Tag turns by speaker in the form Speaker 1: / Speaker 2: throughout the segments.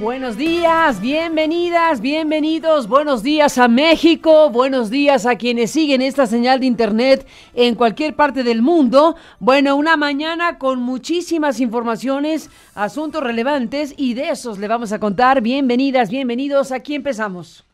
Speaker 1: Buenos días, bienvenidas, bienvenidos, buenos días a México, buenos días a quienes siguen esta señal de internet en cualquier parte del mundo. Bueno, una mañana con muchísimas informaciones, asuntos relevantes y de esos le vamos a contar. Bienvenidas, bienvenidos, aquí empezamos.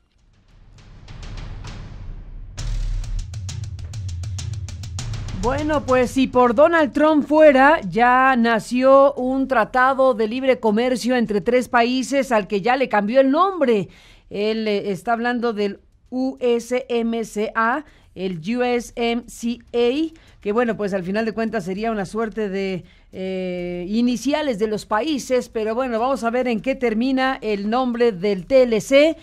Speaker 1: Bueno, pues si por Donald Trump fuera, ya nació un tratado de libre comercio entre tres países al que ya le cambió el nombre. Él eh, está hablando del USMCA, el USMCA, que bueno, pues al final de cuentas sería una suerte de eh, iniciales de los países, pero bueno, vamos a ver en qué termina el nombre del TLC.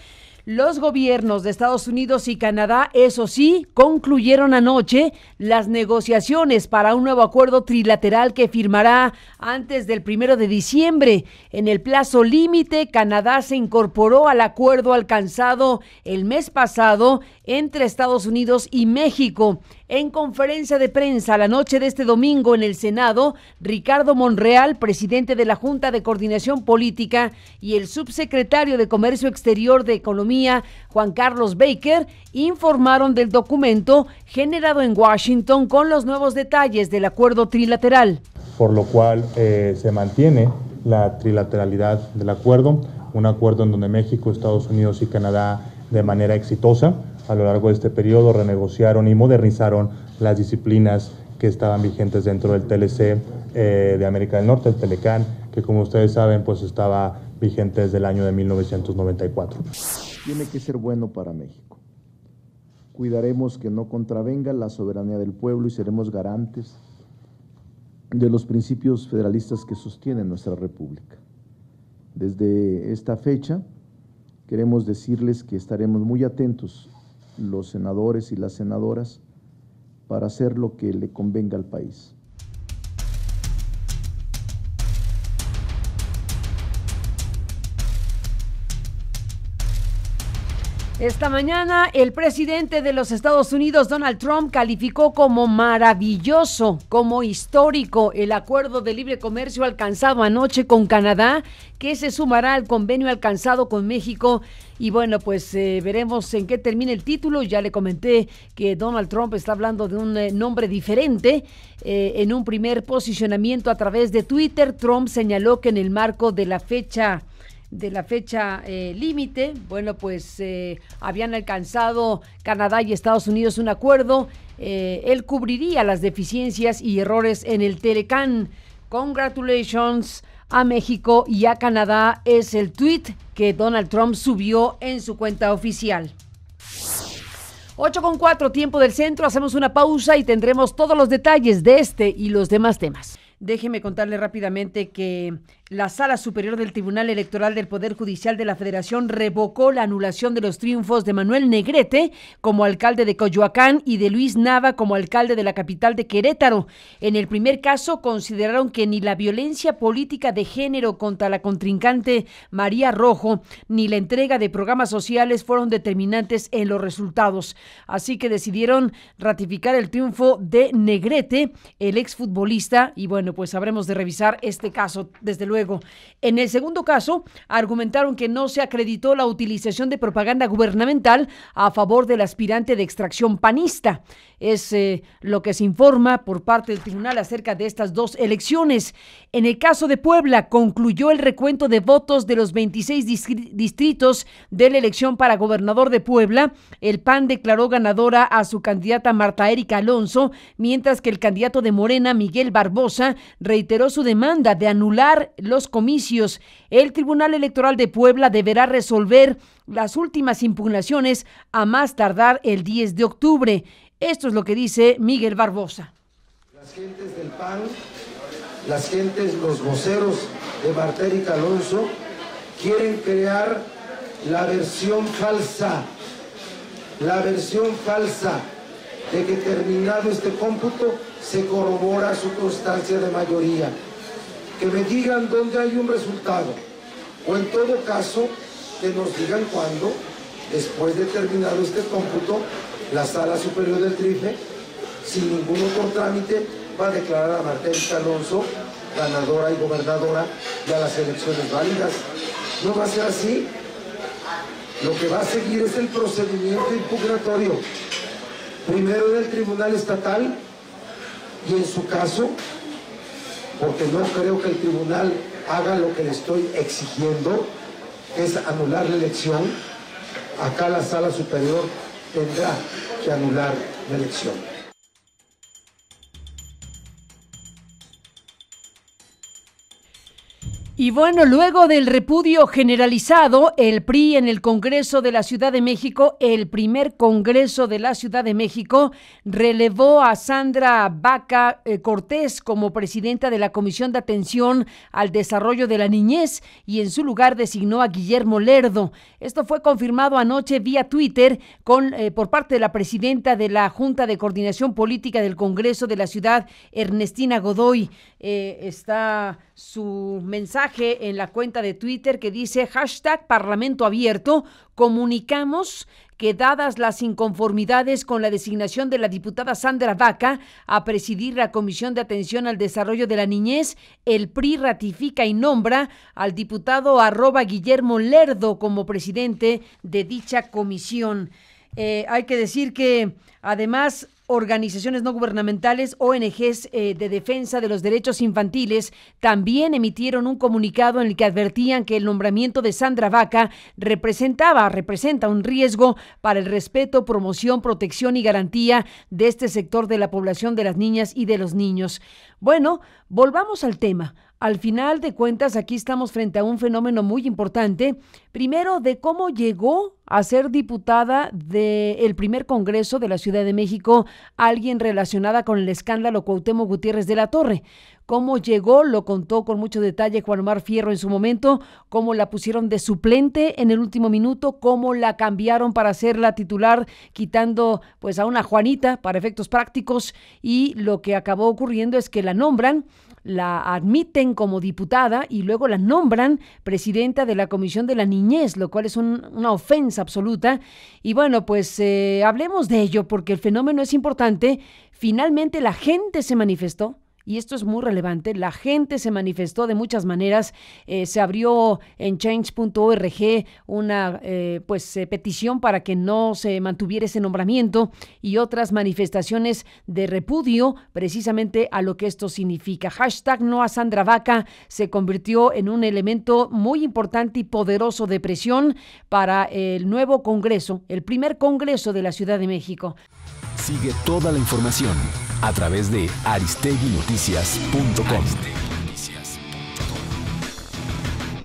Speaker 1: Los gobiernos de Estados Unidos y Canadá, eso sí, concluyeron anoche las negociaciones para un nuevo acuerdo trilateral que firmará antes del primero de diciembre. En el plazo límite, Canadá se incorporó al acuerdo alcanzado el mes pasado entre Estados Unidos y México. En conferencia de prensa la noche de este domingo en el Senado, Ricardo Monreal, presidente de la Junta de Coordinación Política, y el subsecretario de Comercio Exterior de Economía, Juan Carlos Baker, informaron del documento generado en Washington con los nuevos detalles del acuerdo trilateral.
Speaker 2: Por lo cual eh, se mantiene la trilateralidad del acuerdo, un acuerdo en donde México, Estados Unidos y Canadá de manera exitosa a lo largo de este periodo renegociaron y modernizaron las disciplinas que estaban vigentes dentro del TLC eh, de América del Norte, el Telecán, que como ustedes saben, pues estaba vigente desde el año de 1994. Tiene que ser bueno para México. Cuidaremos que no contravenga la soberanía del pueblo y seremos garantes de los principios federalistas que sostienen nuestra República. Desde esta fecha, queremos decirles que estaremos muy atentos los senadores y las senadoras para hacer lo que le convenga al país.
Speaker 1: Esta mañana el presidente de los Estados Unidos, Donald Trump, calificó como maravilloso, como histórico el acuerdo de libre comercio alcanzado anoche con Canadá, que se sumará al convenio alcanzado con México. Y bueno, pues eh, veremos en qué termina el título. Ya le comenté que Donald Trump está hablando de un eh, nombre diferente. Eh, en un primer posicionamiento a través de Twitter, Trump señaló que en el marco de la fecha de la fecha eh, límite. Bueno, pues eh, habían alcanzado Canadá y Estados Unidos un acuerdo. Eh, él cubriría las deficiencias y errores en el telecan Congratulations a México y a Canadá es el tweet que Donald Trump subió en su cuenta oficial. 8 con 4, tiempo del centro. Hacemos una pausa y tendremos todos los detalles de este y los demás temas. Déjeme contarle rápidamente que la Sala Superior del Tribunal Electoral del Poder Judicial de la Federación revocó la anulación de los triunfos de Manuel Negrete como alcalde de Coyoacán y de Luis Nava como alcalde de la capital de Querétaro. En el primer caso consideraron que ni la violencia política de género contra la contrincante María Rojo ni la entrega de programas sociales fueron determinantes en los resultados. Así que decidieron ratificar el triunfo de Negrete, el exfutbolista, y bueno, pues habremos de revisar este caso desde luego en el segundo caso, argumentaron que no se acreditó la utilización de propaganda gubernamental a favor del aspirante de extracción panista. Es eh, lo que se informa por parte del tribunal acerca de estas dos elecciones. En el caso de Puebla, concluyó el recuento de votos de los 26 distritos de la elección para gobernador de Puebla. El PAN declaró ganadora a su candidata Marta Erika Alonso, mientras que el candidato de Morena, Miguel Barbosa, reiteró su demanda de anular los comicios, el Tribunal Electoral de Puebla deberá resolver las últimas impugnaciones a más tardar el 10 de octubre. Esto es lo que dice Miguel Barbosa.
Speaker 2: Las gentes del PAN, las gentes, los voceros de Barter y Calonso quieren crear la versión falsa, la versión falsa de que terminado este cómputo se corrobora su constancia de mayoría que me digan dónde hay un resultado, o en todo caso, que nos digan cuándo, después de terminado este cómputo, la sala superior del trife, sin ningún otro trámite, va a declarar a Martelita Alonso ganadora y gobernadora de las elecciones válidas. No va a ser así. Lo que va a seguir es el procedimiento impugnatorio, primero en el Tribunal Estatal y en su caso porque no creo que el tribunal haga lo que le estoy exigiendo, es anular la elección. Acá la sala superior tendrá que anular la elección.
Speaker 1: Y bueno, luego del repudio generalizado, el PRI en el Congreso de la Ciudad de México, el primer Congreso de la Ciudad de México, relevó a Sandra Vaca eh, Cortés como presidenta de la Comisión de Atención al Desarrollo de la Niñez y en su lugar designó a Guillermo Lerdo. Esto fue confirmado anoche vía Twitter eh, por parte de la presidenta de la Junta de Coordinación Política del Congreso de la Ciudad, Ernestina Godoy. Eh, está su mensaje en la cuenta de Twitter que dice hashtag Parlamento Abierto. Comunicamos que dadas las inconformidades con la designación de la diputada Sandra Vaca a presidir la Comisión de Atención al Desarrollo de la Niñez, el PRI ratifica y nombra al diputado arroba Guillermo Lerdo como presidente de dicha comisión. Eh, hay que decir que además organizaciones no gubernamentales, ONGs eh, de defensa de los derechos infantiles, también emitieron un comunicado en el que advertían que el nombramiento de Sandra Vaca representaba, representa un riesgo para el respeto, promoción, protección y garantía de este sector de la población de las niñas y de los niños. Bueno, volvamos al tema. Al final de cuentas, aquí estamos frente a un fenómeno muy importante. Primero, de cómo llegó a ser diputada del primer Congreso de la Ciudad de México alguien relacionada con el escándalo Cuauhtémoc Gutiérrez de la Torre. Cómo llegó, lo contó con mucho detalle Juan Omar Fierro en su momento, cómo la pusieron de suplente en el último minuto, cómo la cambiaron para ser la titular, quitando pues a una Juanita para efectos prácticos y lo que acabó ocurriendo es que la nombran la admiten como diputada y luego la nombran presidenta de la Comisión de la Niñez, lo cual es una ofensa absoluta. Y bueno, pues eh, hablemos de ello porque el fenómeno es importante. Finalmente la gente se manifestó, y esto es muy relevante, la gente se manifestó de muchas maneras, eh, se abrió en change.org una eh, pues eh, petición para que no se mantuviera ese nombramiento y otras manifestaciones de repudio precisamente a lo que esto significa. Hashtag no a Sandra Vaca se convirtió en un elemento muy importante y poderoso de presión para el nuevo Congreso, el primer Congreso de la Ciudad de México.
Speaker 2: Sigue toda la información a través de aristeguinoticias.com.